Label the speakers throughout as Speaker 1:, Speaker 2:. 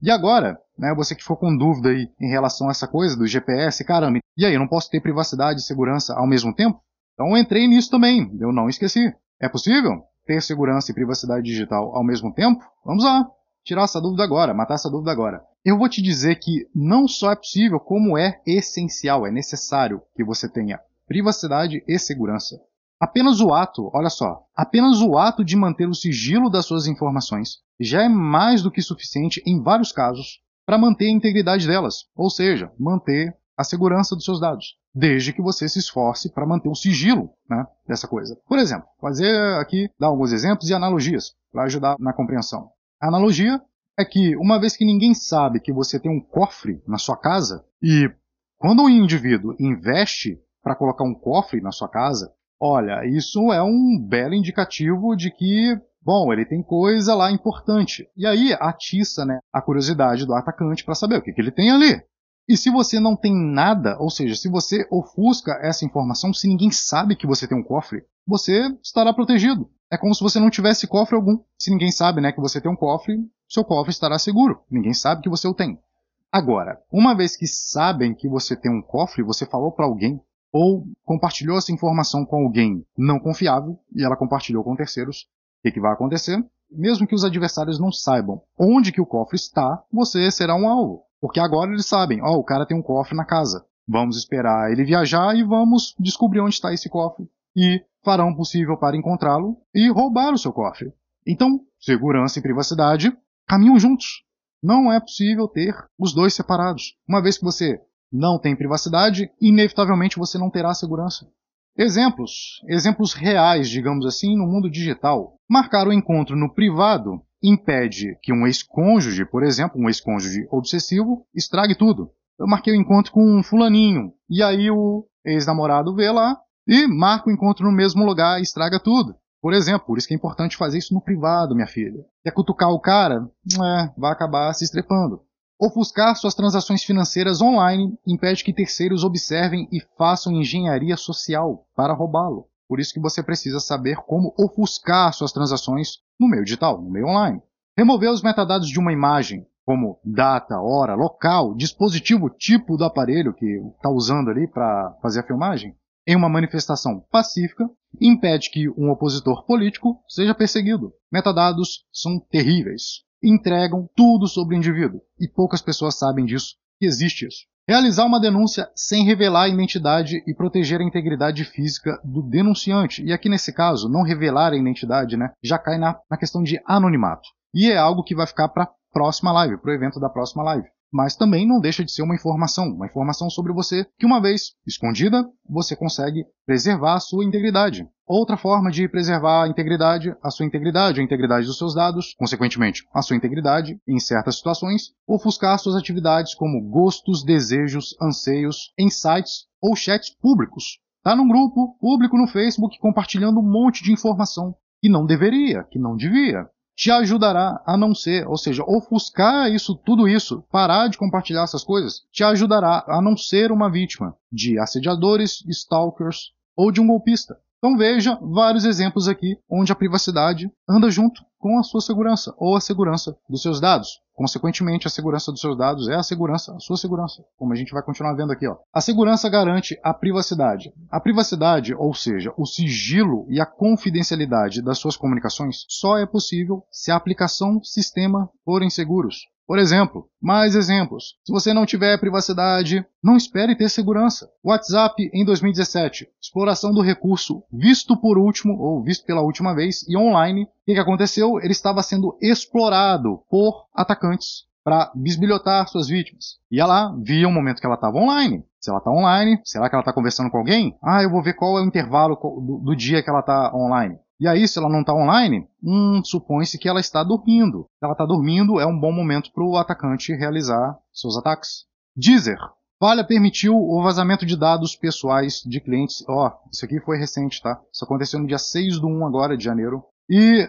Speaker 1: E agora, né, você que ficou com dúvida aí em relação a essa coisa do GPS, caramba, e aí, eu não posso ter privacidade e segurança ao mesmo tempo? Então eu entrei nisso também, eu não esqueci. É possível ter segurança e privacidade digital ao mesmo tempo? Vamos lá, tirar essa dúvida agora, matar essa dúvida agora. Eu vou te dizer que não só é possível, como é essencial, é necessário que você tenha privacidade e segurança. Apenas o ato, olha só, apenas o ato de manter o sigilo das suas informações já é mais do que suficiente em vários casos para manter a integridade delas, ou seja, manter a segurança dos seus dados, desde que você se esforce para manter o sigilo né, dessa coisa. Por exemplo, fazer aqui, dar alguns exemplos e analogias para ajudar na compreensão. A analogia é que, uma vez que ninguém sabe que você tem um cofre na sua casa, e quando um indivíduo investe para colocar um cofre na sua casa, olha, isso é um belo indicativo de que Bom, ele tem coisa lá importante. E aí atiça né, a curiosidade do atacante para saber o que, que ele tem ali. E se você não tem nada, ou seja, se você ofusca essa informação, se ninguém sabe que você tem um cofre, você estará protegido. É como se você não tivesse cofre algum. Se ninguém sabe né, que você tem um cofre, seu cofre estará seguro. Ninguém sabe que você o tem. Agora, uma vez que sabem que você tem um cofre, você falou para alguém ou compartilhou essa informação com alguém não confiável e ela compartilhou com terceiros, que, que vai acontecer? Mesmo que os adversários não saibam onde que o cofre está, você será um alvo. Porque agora eles sabem, ó, oh, o cara tem um cofre na casa. Vamos esperar ele viajar e vamos descobrir onde está esse cofre. E farão o possível para encontrá-lo e roubar o seu cofre. Então, segurança e privacidade caminham juntos. Não é possível ter os dois separados. Uma vez que você não tem privacidade, inevitavelmente você não terá segurança. Exemplos, exemplos reais, digamos assim, no mundo digital. Marcar o um encontro no privado impede que um ex-cônjuge, por exemplo, um ex-cônjuge obsessivo, estrague tudo. Eu marquei o um encontro com um fulaninho, e aí o ex-namorado vê lá e marca o encontro no mesmo lugar e estraga tudo. Por exemplo, por isso que é importante fazer isso no privado, minha filha. Quer cutucar o cara? É, vai acabar se estrepando. Ofuscar suas transações financeiras online impede que terceiros observem e façam engenharia social para roubá-lo. Por isso que você precisa saber como ofuscar suas transações no meio digital, no meio online. Remover os metadados de uma imagem, como data, hora, local, dispositivo, tipo do aparelho que está usando ali para fazer a filmagem, em uma manifestação pacífica, impede que um opositor político seja perseguido. Metadados são terríveis entregam tudo sobre o indivíduo, e poucas pessoas sabem disso, que existe isso. Realizar uma denúncia sem revelar a identidade e proteger a integridade física do denunciante, e aqui nesse caso, não revelar a identidade, né, já cai na, na questão de anonimato. E é algo que vai ficar para próxima live, para o evento da próxima live mas também não deixa de ser uma informação, uma informação sobre você que, uma vez escondida, você consegue preservar a sua integridade. Outra forma de preservar a integridade, a sua integridade, a integridade dos seus dados, consequentemente, a sua integridade em certas situações, ofuscar suas atividades como gostos, desejos, anseios em sites ou chats públicos. Tá num grupo público no Facebook compartilhando um monte de informação que não deveria, que não devia te ajudará a não ser, ou seja, ofuscar isso, tudo isso, parar de compartilhar essas coisas, te ajudará a não ser uma vítima de assediadores, stalkers ou de um golpista. Então veja vários exemplos aqui onde a privacidade anda junto com a sua segurança ou a segurança dos seus dados. Consequentemente, a segurança dos seus dados é a segurança, a sua segurança, como a gente vai continuar vendo aqui. Ó. A segurança garante a privacidade. A privacidade, ou seja, o sigilo e a confidencialidade das suas comunicações, só é possível se a aplicação sistema forem seguros. Por exemplo, mais exemplos. Se você não tiver privacidade, não espere ter segurança. WhatsApp em 2017, exploração do recurso visto por último ou visto pela última vez e online. O que, que aconteceu? Ele estava sendo explorado por atacantes para bisbilhotar suas vítimas. Ia lá, via o momento que ela estava online. Se ela está online, será que ela está conversando com alguém? Ah, eu vou ver qual é o intervalo do, do dia que ela está online. E aí, se ela não está online, hum, supõe-se que ela está dormindo. Se ela está dormindo, é um bom momento para o atacante realizar seus ataques. Deezer. Falha permitiu o vazamento de dados pessoais de clientes. Ó, oh, isso aqui foi recente, tá? Isso aconteceu no dia 6 do 1 agora de janeiro. E,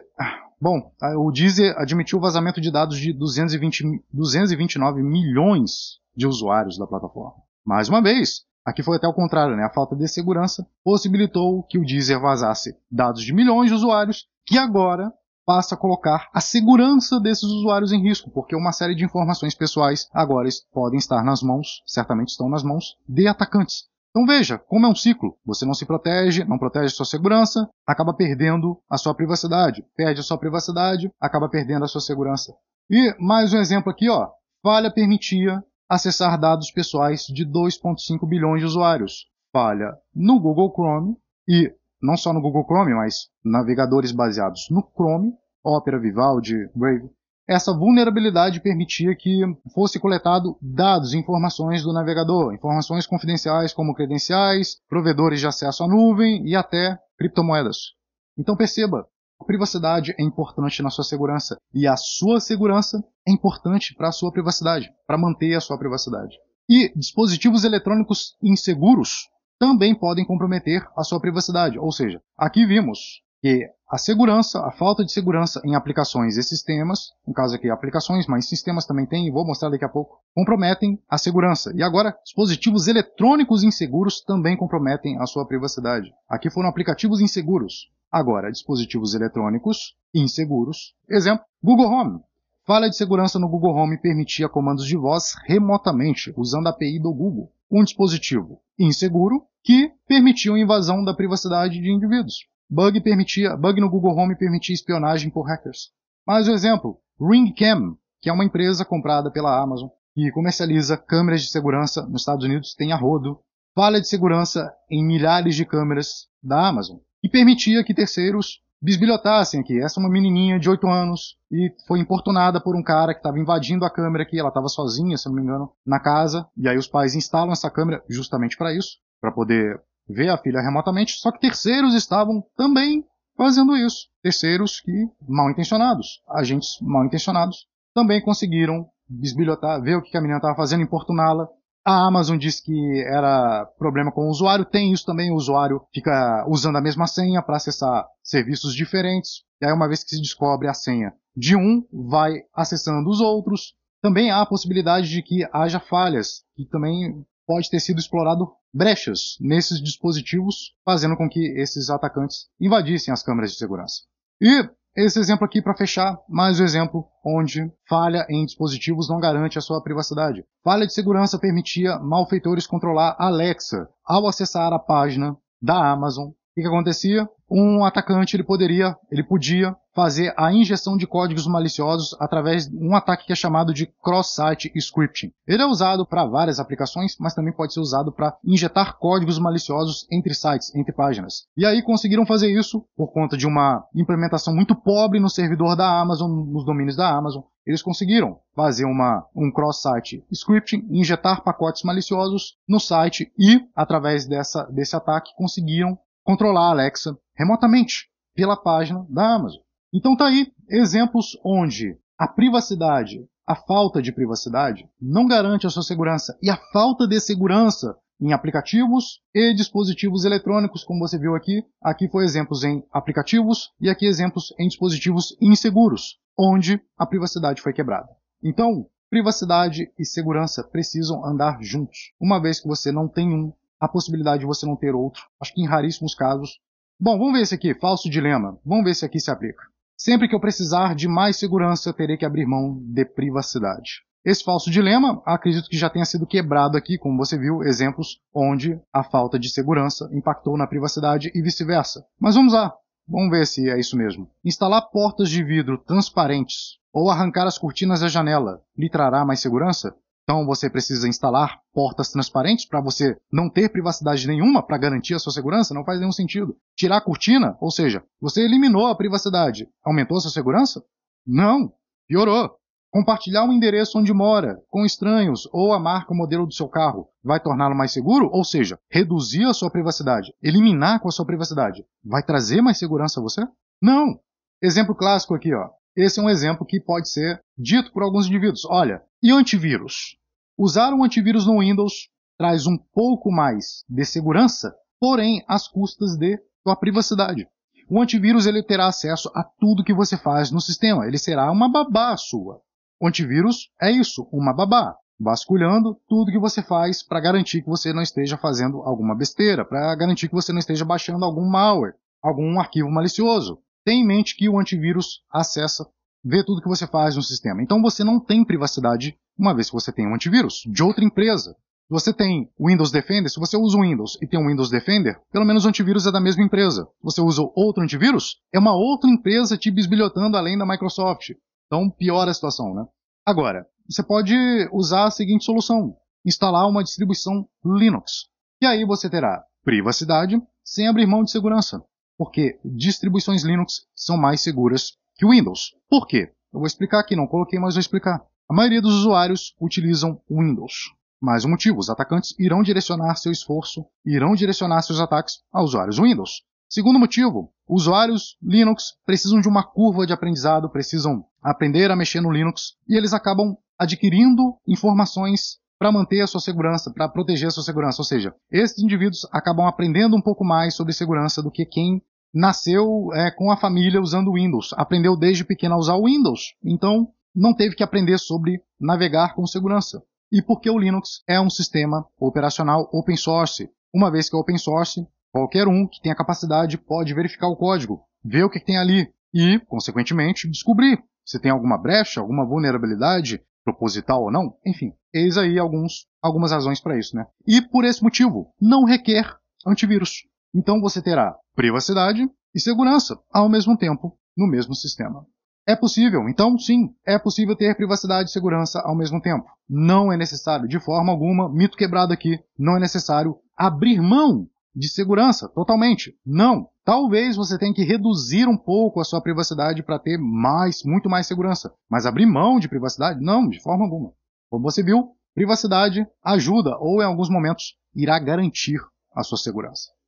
Speaker 1: bom, o Deezer admitiu o vazamento de dados de 220, 229 milhões de usuários da plataforma. Mais uma vez, Aqui foi até o contrário, né? A falta de segurança possibilitou que o Deezer vazasse dados de milhões de usuários, que agora passa a colocar a segurança desses usuários em risco, porque uma série de informações pessoais agora podem estar nas mãos, certamente estão nas mãos, de atacantes. Então veja como é um ciclo. Você não se protege, não protege a sua segurança, acaba perdendo a sua privacidade. Perde a sua privacidade, acaba perdendo a sua segurança. E mais um exemplo aqui, ó. Falha permitia acessar dados pessoais de 2,5 bilhões de usuários. Falha no Google Chrome e não só no Google Chrome, mas navegadores baseados no Chrome, Opera, Vivaldi, Brave. Essa vulnerabilidade permitia que fosse coletado dados, informações do navegador, informações confidenciais como credenciais, provedores de acesso à nuvem e até criptomoedas. Então perceba, a privacidade é importante na sua segurança e a sua segurança é importante para a sua privacidade, para manter a sua privacidade. E dispositivos eletrônicos inseguros também podem comprometer a sua privacidade, ou seja, aqui vimos que a segurança, a falta de segurança em aplicações e sistemas, no caso aqui aplicações, mas sistemas também tem, e vou mostrar daqui a pouco, comprometem a segurança. E agora, dispositivos eletrônicos inseguros também comprometem a sua privacidade. Aqui foram aplicativos inseguros, Agora, dispositivos eletrônicos inseguros. Exemplo, Google Home. Falha de segurança no Google Home permitia comandos de voz remotamente, usando a API do Google. Um dispositivo inseguro que permitiu invasão da privacidade de indivíduos. Bug, permitia, bug no Google Home permitia espionagem por hackers. Mais um exemplo, Ringcam, que é uma empresa comprada pela Amazon e comercializa câmeras de segurança nos Estados Unidos, tem a rodo. Falha de segurança em milhares de câmeras da Amazon e permitia que terceiros bisbilhotassem aqui. Essa é uma menininha de 8 anos e foi importunada por um cara que estava invadindo a câmera aqui. Ela estava sozinha, se não me engano, na casa. E aí os pais instalam essa câmera justamente para isso, para poder ver a filha remotamente. Só que terceiros estavam também fazendo isso. Terceiros que mal intencionados, agentes mal intencionados, também conseguiram bisbilhotar, ver o que a menina estava fazendo, importuná-la a Amazon disse que era problema com o usuário, tem isso também, o usuário fica usando a mesma senha para acessar serviços diferentes. E aí, uma vez que se descobre a senha de um, vai acessando os outros. Também há a possibilidade de que haja falhas, que também pode ter sido explorado brechas nesses dispositivos, fazendo com que esses atacantes invadissem as câmeras de segurança. E esse exemplo aqui para fechar, mais um exemplo onde falha em dispositivos não garante a sua privacidade. Falha de segurança permitia malfeitores controlar Alexa ao acessar a página da Amazon que, que acontecia? Um atacante ele poderia, ele podia fazer a injeção de códigos maliciosos através de um ataque que é chamado de cross-site scripting. Ele é usado para várias aplicações, mas também pode ser usado para injetar códigos maliciosos entre sites, entre páginas. E aí conseguiram fazer isso por conta de uma implementação muito pobre no servidor da Amazon, nos domínios da Amazon. Eles conseguiram fazer uma, um cross-site scripting, injetar pacotes maliciosos no site e, através dessa, desse ataque, conseguiram controlar a Alexa remotamente pela página da Amazon. Então tá aí exemplos onde a privacidade, a falta de privacidade não garante a sua segurança e a falta de segurança em aplicativos e dispositivos eletrônicos, como você viu aqui. Aqui foi exemplos em aplicativos e aqui exemplos em dispositivos inseguros, onde a privacidade foi quebrada. Então, privacidade e segurança precisam andar juntos, uma vez que você não tem um a possibilidade de você não ter outro. Acho que em raríssimos casos. Bom, vamos ver esse aqui, falso dilema. Vamos ver se aqui se aplica. Sempre que eu precisar de mais segurança, terei que abrir mão de privacidade. Esse falso dilema, acredito que já tenha sido quebrado aqui, como você viu, exemplos onde a falta de segurança impactou na privacidade e vice-versa. Mas vamos lá, vamos ver se é isso mesmo. Instalar portas de vidro transparentes ou arrancar as cortinas da janela lhe trará mais segurança? Então você precisa instalar portas transparentes para você não ter privacidade nenhuma para garantir a sua segurança, não faz nenhum sentido. Tirar a cortina, ou seja, você eliminou a privacidade, aumentou a sua segurança? Não, piorou. Compartilhar o endereço onde mora com estranhos ou a marca ou modelo do seu carro vai torná-lo mais seguro? Ou seja, reduzir a sua privacidade, eliminar com a sua privacidade, vai trazer mais segurança a você? Não! Exemplo clássico aqui, ó. Esse é um exemplo que pode ser dito por alguns indivíduos. Olha, e antivírus? Usar um antivírus no Windows traz um pouco mais de segurança, porém às custas de sua privacidade. O antivírus ele terá acesso a tudo que você faz no sistema, ele será uma babá sua. O antivírus é isso, uma babá, vasculhando tudo que você faz para garantir que você não esteja fazendo alguma besteira, para garantir que você não esteja baixando algum malware, algum arquivo malicioso. Tenha em mente que o antivírus acessa ver tudo que você faz no sistema. Então você não tem privacidade uma vez que você tem um antivírus de outra empresa. Se você tem Windows Defender, se você usa o Windows e tem o Windows Defender, pelo menos o antivírus é da mesma empresa. você usa outro antivírus, é uma outra empresa te bisbilhotando além da Microsoft. Então piora a situação, né? Agora, você pode usar a seguinte solução: instalar uma distribuição Linux. E aí você terá privacidade sem abrir mão de segurança, porque distribuições Linux são mais seguras que o Windows. Por quê? Eu vou explicar aqui, não coloquei, mas vou explicar. A maioria dos usuários utilizam o Windows. Mais um motivo, os atacantes irão direcionar seu esforço, irão direcionar seus ataques a usuários Windows. Segundo motivo, usuários Linux precisam de uma curva de aprendizado, precisam aprender a mexer no Linux e eles acabam adquirindo informações para manter a sua segurança, para proteger a sua segurança. Ou seja, esses indivíduos acabam aprendendo um pouco mais sobre segurança do que quem nasceu é, com a família usando Windows, aprendeu desde pequeno a usar o Windows, então não teve que aprender sobre navegar com segurança. E porque o Linux é um sistema operacional open source. Uma vez que é open source, qualquer um que tenha capacidade pode verificar o código, ver o que tem ali e, consequentemente, descobrir se tem alguma brecha, alguma vulnerabilidade, proposital ou não. Enfim, eis aí alguns, algumas razões para isso. Né? E por esse motivo, não requer antivírus. Então você terá privacidade e segurança ao mesmo tempo no mesmo sistema. É possível, então sim, é possível ter privacidade e segurança ao mesmo tempo. Não é necessário, de forma alguma, mito quebrado aqui, não é necessário abrir mão de segurança totalmente. Não. Talvez você tenha que reduzir um pouco a sua privacidade para ter mais, muito mais segurança. Mas abrir mão de privacidade? Não, de forma alguma. Como você viu, privacidade ajuda ou em alguns momentos irá garantir a sua segurança.